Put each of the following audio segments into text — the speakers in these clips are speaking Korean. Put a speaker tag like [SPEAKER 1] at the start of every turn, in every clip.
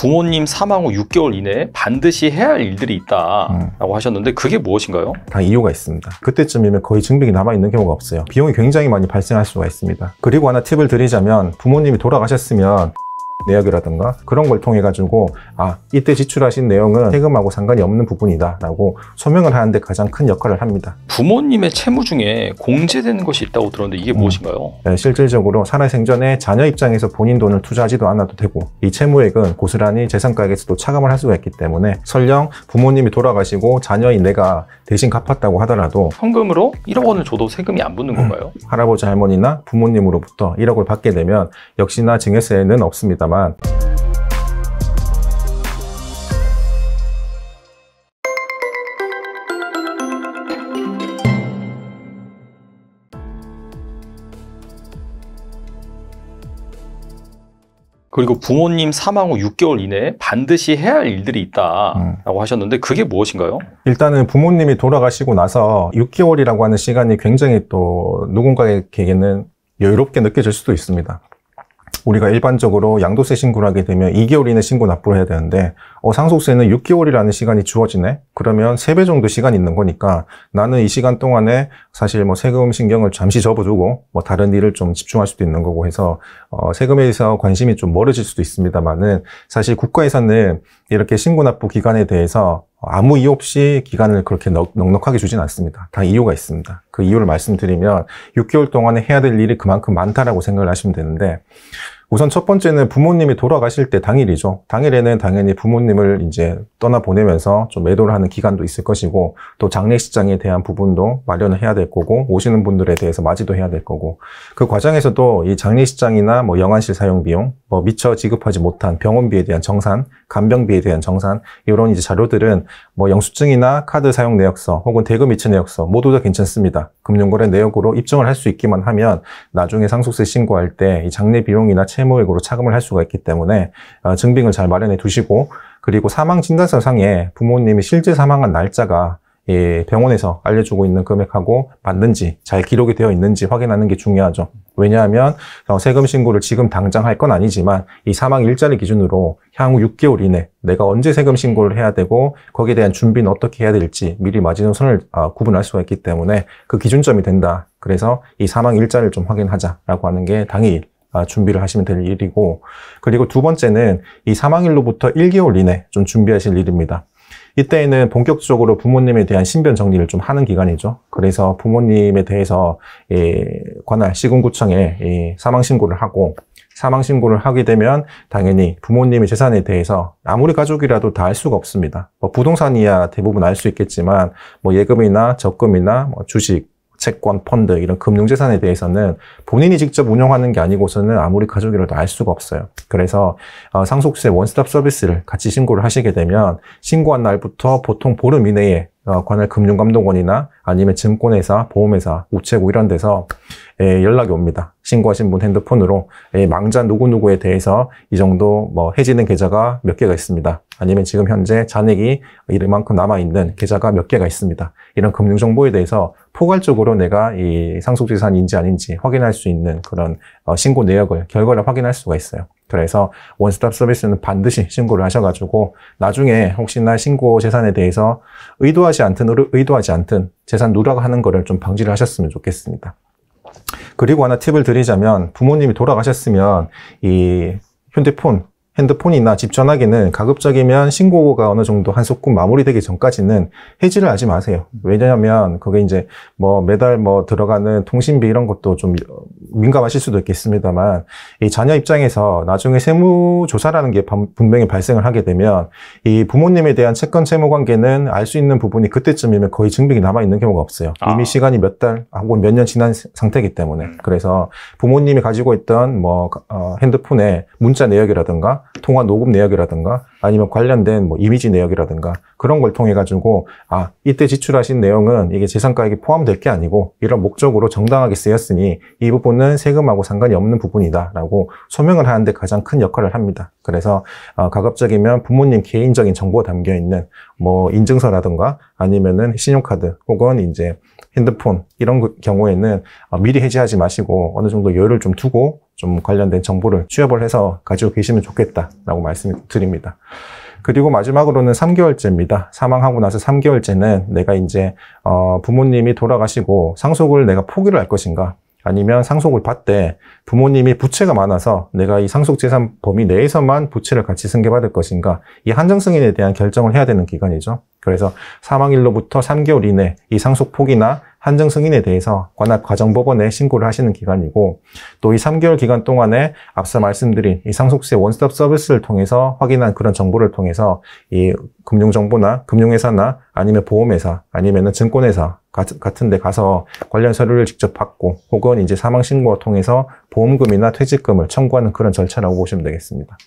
[SPEAKER 1] 부모님 사망 후 6개월 이내에 반드시 해야 할 일들이 있다라고 음. 하셨는데 그게 무엇인가요?
[SPEAKER 2] 다 이유가 있습니다. 그때쯤이면 거의 증빙이 남아있는 경우가 없어요. 비용이 굉장히 많이 발생할 수가 있습니다. 그리고 하나 팁을 드리자면 부모님이 돌아가셨으면 내역이라든가 그런 걸 통해 가지고 아 이때 지출하신 내용은 세금하고 상관이 없는 부분이다 라고 소명을 하는데 가장 큰 역할을 합니다
[SPEAKER 1] 부모님의 채무 중에 공제되는 것이 있다고 들었는데 이게 음. 무엇인가요?
[SPEAKER 2] 네, 실질적으로 살아생전에 자녀 입장에서 본인 돈을 투자하지도 않아도 되고 이 채무액은 고스란히 재산가액에서도 차감을 할 수가 있기 때문에 설령 부모님이 돌아가시고 자녀인 내가 대신 갚았다고 하더라도
[SPEAKER 1] 현금으로 1억 원을 줘도 세금이 안
[SPEAKER 2] 붙는 음, 건가요? 할아버지 할머니나 부모님으로부터 1억을 받게 되면 역시나 증여세는 없습니다만
[SPEAKER 1] 그리고 부모님 사망 후 6개월 이내에 반드시 해야 할 일들이 있다라고 음. 하셨는데 그게 무엇인가요?
[SPEAKER 2] 일단은 부모님이 돌아가시고 나서 6개월이라고 하는 시간이 굉장히 또 누군가에게는 여유롭게 느껴질 수도 있습니다. 우리가 일반적으로 양도세 신고를 하게 되면 2개월 이내 신고 납부를 해야 되는데 어, 상속세는 6개월이라는 시간이 주어지네? 그러면 3배 정도 시간이 있는 거니까 나는 이 시간 동안에 사실 뭐 세금 신경을 잠시 접어두고 뭐 다른 일을 좀 집중할 수도 있는 거고 해서 어, 세금에 대해서 관심이 좀 멀어질 수도 있습니다만은 사실 국가에서는 이렇게 신고 납부 기간에 대해서 아무 이유 없이 기간을 그렇게 넉, 넉하게 주진 않습니다. 다 이유가 있습니다. 그 이유를 말씀드리면 6개월 동안에 해야 될 일이 그만큼 많다라고 생각을 하시면 되는데 우선 첫 번째는 부모님이 돌아가실 때 당일이죠. 당일에는 당연히 부모님을 이제 떠나보내면서 좀 매도를 하는 기간도 있을 것이고 또 장례식장에 대한 부분도 마련을 해야 될 거고 오시는 분들에 대해서 맞이도 해야 될 거고 그 과정에서도 이 장례식장이나 뭐 영안실 사용 비용, 뭐 미처 지급하지 못한 병원비에 대한 정산, 간병비에 대한 정산 이런 이제 자료들은 뭐 영수증이나 카드 사용 내역서 혹은 대금 이체 내역서 모두 다 괜찮습니다. 금융거래 내역으로 입증을 할 수 있기만 하면 나중에 상속세 신고할 때 이 장례 비용이나 채 세무액으로 차감을 할 수가 있기 때문에 어, 증빙을 잘 마련해 두시고 그리고 사망 진단서 상에 부모님이 실제 사망한 날짜가 예, 병원에서 알려주고 있는 금액하고 맞는지 잘 기록이 되어 있는지 확인하는 게 중요하죠. 왜냐하면 어, 세금 신고를 지금 당장 할 건 아니지만 이 사망 일자를 기준으로 향후 6개월 이내 내가 언제 세금 신고를 해야 되고 거기에 대한 준비는 어떻게 해야 될지 미리 마지노선을 아, 구분할 수가 있기 때문에 그 기준점이 된다. 그래서 이 사망 일자를 좀 확인하자라고 하는 게 당일 아, 준비를 하시면 될 일이고 그리고 두 번째는 이 사망일로부터 1개월 이내 좀 준비하실 일입니다. 이때에는 본격적으로 부모님에 대한 신변 정리를 좀 하는 기간이죠. 그래서 부모님에 대해서 예, 관할 시군구청에 예, 사망 신고를 하고 사망 신고를 하게 되면 당연히 부모님의 재산에 대해서 아무리 가족이라도 다 알 수가 없습니다. 뭐 부동산이야 대부분 알 수 있겠지만 뭐 예금이나 적금이나 뭐 주식 채권, 펀드 이런 금융재산에 대해서는 본인이 직접 운영하는 게 아니고서는 아무리 가족이라도 알 수가 없어요. 그래서 어, 상속세 원스톱 서비스를 같이 신고를 하시게 되면 신고한 날부터 보통 보름 이내에 어, 관할 금융감독원이나 아니면 증권회사, 보험회사, 우체국 이런 데서 연락이 옵니다. 신고하신 분 핸드폰으로 망자 누구누구에 대해서 이 정도 뭐 해지는 계좌가 몇 개가 있습니다. 아니면 지금 현재 잔액이 이만큼 남아있는 계좌가 몇 개가 있습니다. 이런 금융정보에 대해서 포괄적으로 내가 이 상속재산인지 아닌지 확인할 수 있는 그런 어, 신고 내역을, 결과를 확인할 수가 있어요. 그래서 원스톱 서비스는 반드시 신고를 하셔가지고 나중에 혹시나 신고 재산에 대해서 의도하지 않든 의도하지 않든 재산 누락하는 거를 좀 방지를 하셨으면 좋겠습니다. 그리고 하나 팁을 드리자면 부모님이 돌아가셨으면 이 휴대폰 핸드폰이나 집 전화기는 가급적이면 신고가 어느 정도 한소끔 마무리되기 전까지는 해지를 하지 마세요. 왜냐하면 그게 이제 뭐 매달 뭐 들어가는 통신비 이런 것도 좀 민감하실 수도 있겠습니다만 이 자녀 입장에서 나중에 세무 조사라는 게 분명히 발생을 하게 되면 이 부모님에 대한 채권 채무 관계는 알 수 있는 부분이 그때쯤이면 거의 증빙이 남아 있는 경우가 없어요. 아. 이미 시간이 몇달 아, 혹은 몇 년 지난 상태이기 때문에 음. 그래서 부모님이 가지고 있던 뭐 어, 핸드폰에 문자 내역이라든가 통화 녹음 내역이라든가 아니면 관련된 뭐 이미지 내역이라든가 그런 걸 통해 가지고 아 이때 지출하신 내용은 이게 재산가액이 포함될 게 아니고 이런 목적으로 정당하게 쓰였으니 이 부분은 세금하고 상관이 없는 부분이다라고 소명을 하는데 가장 큰 역할을 합니다. 그래서 어, 가급적이면 부모님 개인적인 정보 담겨 있는 뭐 인증서라든가 아니면은 신용카드 혹은 이제 핸드폰 이런 경우에는 어, 미리 해지하지 마시고 어느 정도 여유를 좀 두고 좀 관련된 정보를 취업을 해서 가지고 계시면 좋겠다라고 말씀드립니다. 그리고 마지막으로는 3개월째입니다. 사망하고 나서 3개월째는 내가 이제 어, 부모님이 돌아가시고 상속을 내가 포기를 할 것인가 아니면 상속을 받되 부모님이 부채가 많아서 내가 이 상속재산 범위 내에서만 부채를 같이 승계받을 것인가 이 한정승인에 대한 결정을 해야 되는 기간이죠. 그래서 사망일로부터 3개월 이내 이 상속 포기나 한정 승인에 대해서 관악 가정법원에 신고를 하시는 기간이고 또 이 3개월 기간 동안에 앞서 말씀드린 이 상속세 원스톱 서비스를 통해서 확인한 그런 정보를 통해서 이 금융정보나 금융회사나 아니면 보험회사 아니면은 증권회사 같은 데 가서 관련 서류를 직접 받고 혹은 이제 사망신고를 통해서 보험금이나 퇴직금을 청구하는 그런 절차라고 보시면 되겠습니다.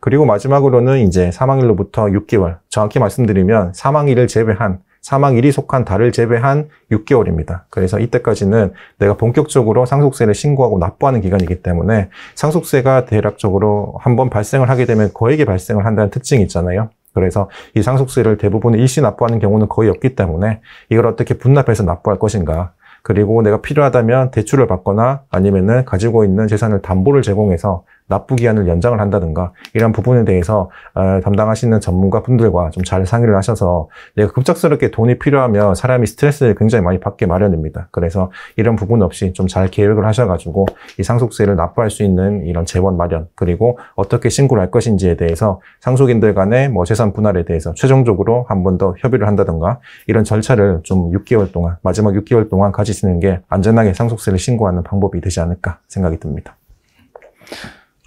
[SPEAKER 2] 그리고 마지막으로는 이제 사망일로부터 6개월 정확히 말씀드리면 사망일을 제외한 사망 일이 속한 달을 제외한 6개월입니다. 그래서 이때까지는 내가 본격적으로 상속세를 신고하고 납부하는 기간이기 때문에 상속세가 대략적으로 한번 발생을 하게 되면 거액이 발생을 한다는 특징이 있잖아요. 그래서 이 상속세를 대부분 일시 납부하는 경우는 거의 없기 때문에 이걸 어떻게 분납해서 납부할 것인가 그리고 내가 필요하다면 대출을 받거나 아니면은 가지고 있는 재산을 담보를 제공해서 납부 기한을 연장을 한다든가 이런 부분에 대해서 어, 담당하시는 전문가 분들과 좀 잘 상의를 하셔서 내가 급작스럽게 돈이 필요하면 사람이 스트레스를 굉장히 많이 받게 마련입니다. 그래서 이런 부분 없이 좀 잘 계획을 하셔가지고 이 상속세를 납부할 수 있는 이런 재원 마련 그리고 어떻게 신고를 할 것인지에 대해서 상속인들 간의 뭐 재산 분할에 대해서 최종적으로 한 번 더 협의를 한다든가 이런 절차를 좀 6개월 동안 마지막 6개월 동안 가지시는 게 안전하게 상속세를 신고하는 방법이 되지 않을까 생각이
[SPEAKER 1] 듭니다.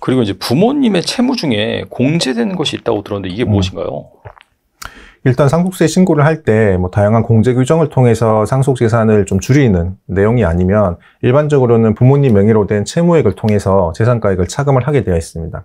[SPEAKER 1] 그리고 이제 부모님의 채무 중에 공제된 것이 있다고 들었는데 이게 음. 무엇인가요?
[SPEAKER 2] 일단 상속세 신고를 할 때 뭐 다양한 공제 규정을 통해서 상속 재산을 좀 줄이는 내용이 아니면 일반적으로는 부모님 명의로 된 채무액을 통해서 재산가액을 차감을 하게 되어 있습니다.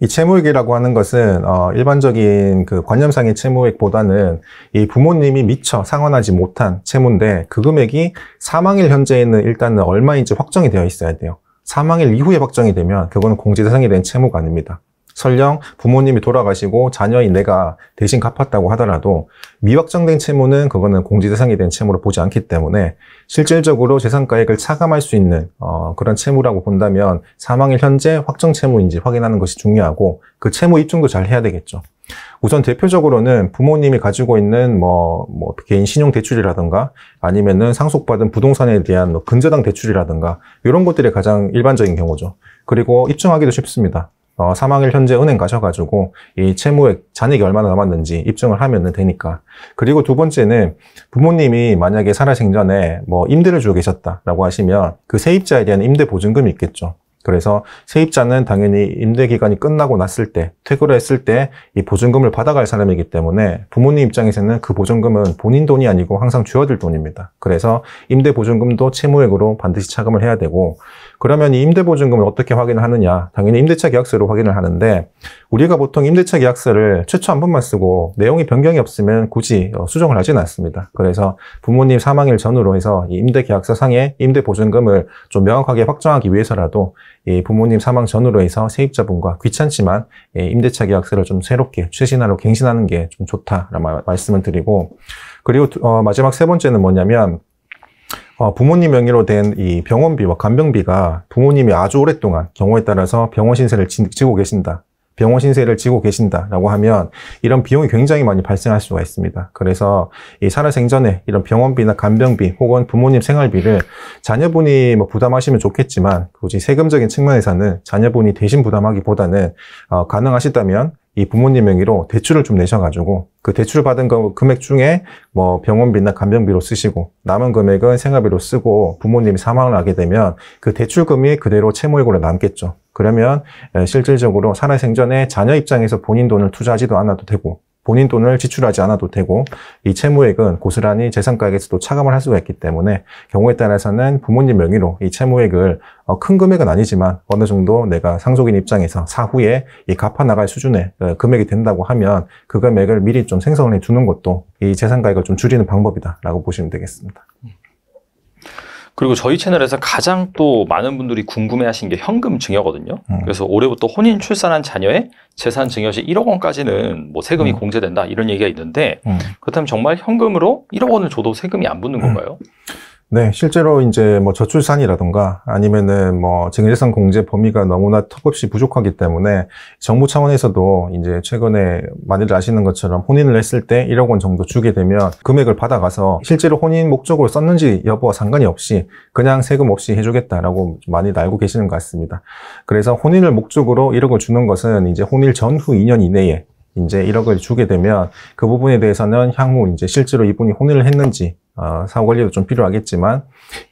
[SPEAKER 2] 이 채무액이라고 하는 것은 어 일반적인 그 관념상의 채무액보다는 이 부모님이 미처 상환하지 못한 채무인데 그 금액이 사망일 현재에는 일단은 얼마인지 확정이 되어 있어야 돼요. 사망일 이후에 확정이 되면 그거는 공제 대상이 된 채무가 아닙니다. 설령 부모님이 돌아가시고 자녀인 내가 대신 갚았다고 하더라도 미확정된 채무는 그거는 공제 대상이 된 채무로 보지 않기 때문에 실질적으로 재산가액을 차감할 수 있는 어, 그런 채무라고 본다면 사망일 현재 확정 채무인지 확인하는 것이 중요하고 그 채무 입증도 잘 해야 되겠죠. 우선 대표적으로는 부모님이 가지고 있는 뭐, 뭐 개인 신용 대출이라든가 아니면은 상속받은 부동산에 대한 뭐 근저당 대출이라든가 이런 것들이 가장 일반적인 경우죠. 그리고 입증하기도 쉽습니다. 어, 사망일 현재 은행 가셔가지고 이 채무액 잔액이 얼마나 남았는지 입증을 하면 되니까 그리고 두 번째는 부모님이 만약에 살아생전에 뭐 임대를 주고 계셨다라고 하시면 그 세입자에 대한 임대 보증금이 있겠죠 그래서 세입자는 당연히 임대 기간이 끝나고 났을 때, 퇴거를 했을 때 이 보증금을 받아갈 사람이기 때문에 부모님 입장에서는 그 보증금은 본인 돈이 아니고 항상 주어질 돈입니다. 그래서 임대 보증금도 채무액으로 반드시 차감을 해야 되고 그러면 이 임대 보증금을 어떻게 확인을 하느냐? 당연히 임대차 계약서로 확인을 하는데 우리가 보통 임대차 계약서를 최초 한 번만 쓰고 내용이 변경이 없으면 굳이 어, 수정을 하지는 않습니다. 그래서 부모님 사망일 전후로 해서 임대 계약서 상의 임대 보증금을 좀 명확하게 확정하기 위해서라도 부모님 사망 전후로 해서 세입자분과 귀찮지만 임대차 계약서를 좀 새롭게 최신화로 갱신하는 게 좀좋다라고 말씀을 드리고 그리고 어, 마지막 세 번째는 뭐냐면 어, 부모님 명의로 된 이 병원비와 간병비가 부모님이 아주 오랫동안 경우에 따라서 병원 신세를 지고 계신다. 병원 신세를 지고 계신다라고 하면 이런 비용이 굉장히 많이 발생할 수가 있습니다. 그래서 이 살아생전에 이런 병원비나 간병비 혹은 부모님 생활비를 자녀분이 뭐 부담하시면 좋겠지만 굳이 세금적인 측면에서는 자녀분이 대신 부담하기보다는 어, 가능하시다면 이 부모님 명의로 대출을 좀 내셔가지고 그 대출 받은 그 금액 중에 뭐 병원비나 간병비로 쓰시고 남은 금액은 생활비로 쓰고 부모님이 사망을 하게 되면 그 대출금이 그대로 채무액고로 남겠죠. 그러면 실질적으로 살아생전에 자녀 입장에서 본인 돈을 투자하지도 않아도 되고 본인 돈을 지출하지 않아도 되고 이 채무액은 고스란히 재산가액에서도 차감을 할 수가 있기 때문에 경우에 따라서는 부모님 명의로 이 채무액을 어, 큰 금액은 아니지만 어느 정도 내가 상속인 입장에서 사후에 이 갚아나갈 수준의 어, 금액이 된다고 하면 그 금액을 미리 좀 생성을 해두는 것도 이 재산가액을 좀 줄이는 방법이다라고 보시면 되겠습니다.
[SPEAKER 1] 그리고 저희 채널에서 가장 또 많은 분들이 궁금해하신 게 현금 증여거든요. 음. 그래서 올해부터 혼인 출산한 자녀의 재산 증여 시 1억 원까지는 뭐 세금이 음. 공제된다 이런 얘기가 있는데 음. 그렇다면 정말 현금으로 1억 원을 줘도 세금이 안 붙는 음. 건가요?
[SPEAKER 2] 네, 실제로 이제 뭐 저출산이라든가 아니면은 뭐 증여재산 공제 범위가 너무나 턱없이 부족하기 때문에 정부 차원에서도 이제 최근에 많이들 아시는 것처럼 혼인을 했을 때 1억 원 정도 주게 되면 금액을 받아가서 실제로 혼인 목적으로 썼는지 여부와 상관이 없이 그냥 세금 없이 해주겠다라고 많이 알고 계시는 것 같습니다. 그래서 혼인을 목적으로 1억을 주는 것은 이제 혼인 전후 2년 이내에 이제 1억을 주게 되면 그 부분에 대해서는 향후 이제 실제로 이분이 혼인을 했는지 어, 사후 관리도 좀 필요하겠지만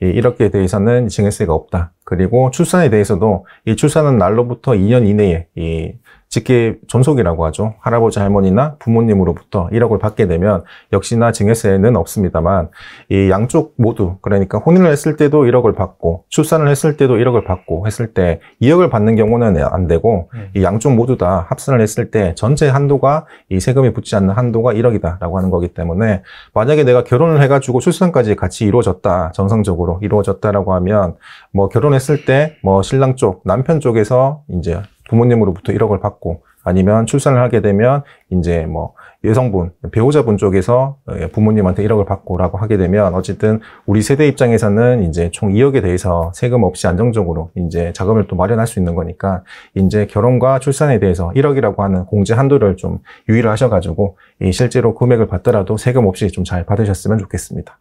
[SPEAKER 2] 이, 렇게 대해서는 증여세가 없다. 그리고 출산에 대해서도 이 출산은 날로부터 2년 이내에 이 직계 존속이라고 하죠. 할아버지 할머니나 부모님으로부터 1억을 받게 되면 역시나 증여세는 없습니다만 이 양쪽 모두 그러니까 혼인을 했을 때도 1억을 받고 출산을 했을 때도 1억을 받고 했을 때 2억을 받는 경우는 안 되고 음. 이 양쪽 모두 다 합산을 했을 때 전체 한도가 이 세금이 붙지 않는 한도가 1억이다라고 하는 거기 때문에 만약에 내가 결혼을 해가지고 출산까지 같이 이루어졌다 정상적으로 이루어졌다라고 하면 뭐 결혼했을 때 뭐 신랑 쪽 남편 쪽에서 이제 부모님으로부터 1억을 받고 아니면 출산을 하게 되면 이제 뭐 여성분, 배우자분 쪽에서 예, 부모님한테 1억을 받고라고 하게 되면 어쨌든 우리 세대 입장에서는 이제 총 2억에 대해서 세금 없이 안정적으로 이제 자금을 또 마련할 수 있는 거니까 이제 결혼과 출산에 대해서 1억이라고 하는 공제 한도를 좀 유의를 하셔가지고 실제로 금액을 받더라도 세금 없이 좀 잘 받으셨으면 좋겠습니다.